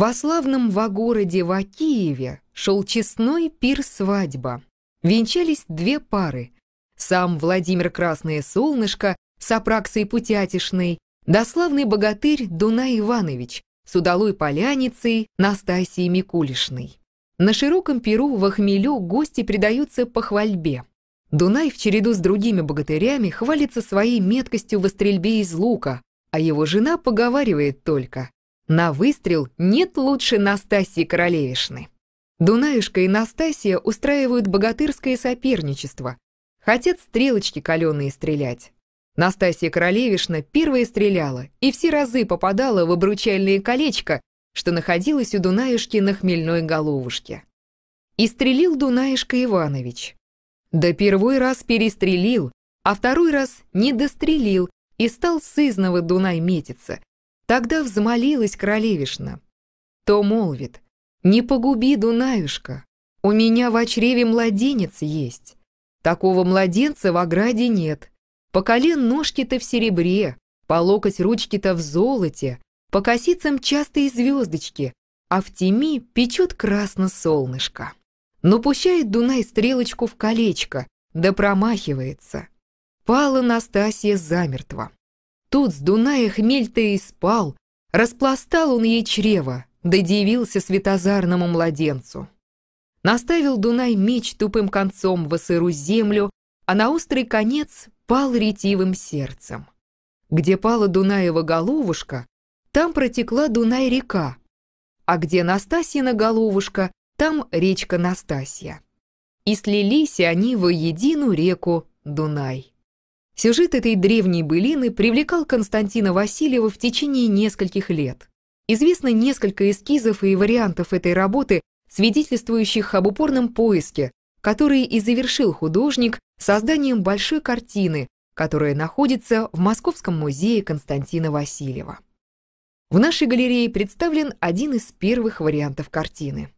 Во славном Вагороде Киеве шел честной пир-свадьба. Венчались две пары. Сам Владимир Красное Солнышко с Апраксой Путятишной, да славный богатырь Дунай Иванович с удалой поляницей Настасией Микулишной. На широком пиру в охмелю гости предаются похвальбе. Дунай в череду с другими богатырями хвалится своей меткостью во стрельбе из лука, а его жена поговаривает только. На выстрел нет лучше Настасии Королевишны. Дунаюшка и Настасия устраивают богатырское соперничество. Хотят стрелочки каленые стрелять. Настасья Королевишна первая стреляла и все разы попадала в обручальное колечко, что находилось у Дунаюшки на хмельной головушке. И стрелил Дунаешка Иванович. Да первый раз перестрелил, а второй раз не дострелил и стал сызново Дунай метиться, Тогда взмолилась королевишна. То молвит, «Не погуби, Дунаюшка, у меня в очреве младенец есть. Такого младенца в ограде нет. По колен ножки-то в серебре, по локоть ручки-то в золоте, по косицам частые звездочки, а в теми печет красно солнышко. Но пущает Дунай стрелочку в колечко, да промахивается. Пала Настасья замертво. Тут с Дуная хмель-то и спал, распластал он ей чрево, да дивился светозарному младенцу. Наставил Дунай меч тупым концом в сыру землю, а на острый конец пал ретивым сердцем. Где пала Дунаева головушка, там протекла Дунай-река, а где Настасьина головушка, там речка Настасья. И слились они воедину реку Дунай. Сюжет этой древней былины привлекал Константина Васильева в течение нескольких лет. Известно несколько эскизов и вариантов этой работы, свидетельствующих об упорном поиске, который и завершил художник созданием большой картины, которая находится в Московском музее Константина Васильева. В нашей галерее представлен один из первых вариантов картины.